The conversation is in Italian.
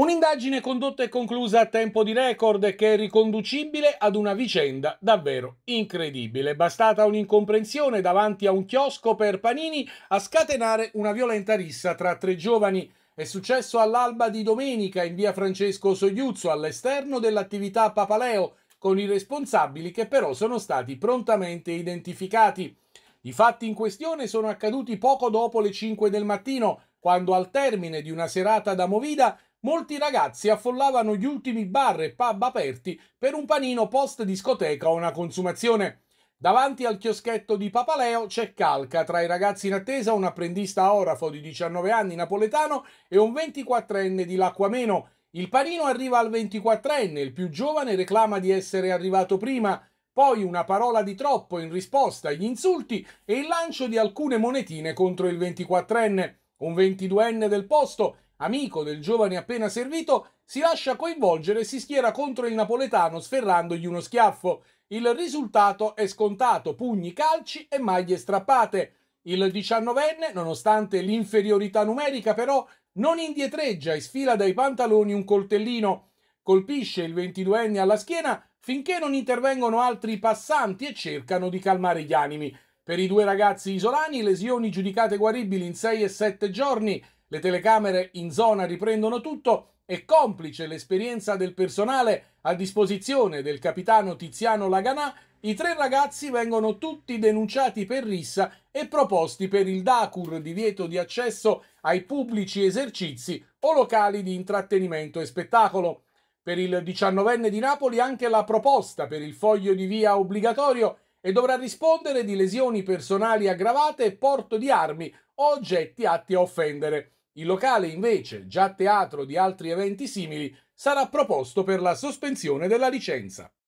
Un'indagine condotta e conclusa a tempo di record che è riconducibile ad una vicenda davvero incredibile. Bastata un'incomprensione davanti a un chiosco per panini a scatenare una violenta rissa tra tre giovani. È successo all'alba di domenica in via Francesco Sogliuzzo all'esterno dell'attività Papaleo, con i responsabili che però sono stati prontamente identificati. I fatti in questione sono accaduti poco dopo le 5 del mattino, quando al termine di una serata da movida molti ragazzi affollavano gli ultimi bar e pub aperti per un panino post discoteca o una consumazione. Davanti al chioschetto di Papaleo c'è Calca, tra i ragazzi in attesa un apprendista orafo di 19 anni napoletano e un 24enne di Lacquameno. Il panino arriva al 24enne, il più giovane reclama di essere arrivato prima, poi una parola di troppo in risposta agli insulti e il lancio di alcune monetine contro il 24enne. Un 22enne del posto amico del giovane appena servito, si lascia coinvolgere e si schiera contro il napoletano sferrandogli uno schiaffo. Il risultato è scontato, pugni, calci e maglie strappate. Il diciannovenne, nonostante l'inferiorità numerica però, non indietreggia e sfila dai pantaloni un coltellino. Colpisce il ventiduenne alla schiena finché non intervengono altri passanti e cercano di calmare gli animi. Per i due ragazzi isolani, lesioni giudicate guaribili in 6 e 7 giorni le telecamere in zona riprendono tutto e complice l'esperienza del personale a disposizione del capitano Tiziano Laganà, i tre ragazzi vengono tutti denunciati per rissa e proposti per il DACUR divieto di accesso ai pubblici esercizi o locali di intrattenimento e spettacolo. Per il diciannovenne di Napoli anche la proposta per il foglio di via obbligatorio e dovrà rispondere di lesioni personali aggravate e porto di armi o oggetti atti a offendere. Il locale invece, già teatro di altri eventi simili, sarà proposto per la sospensione della licenza.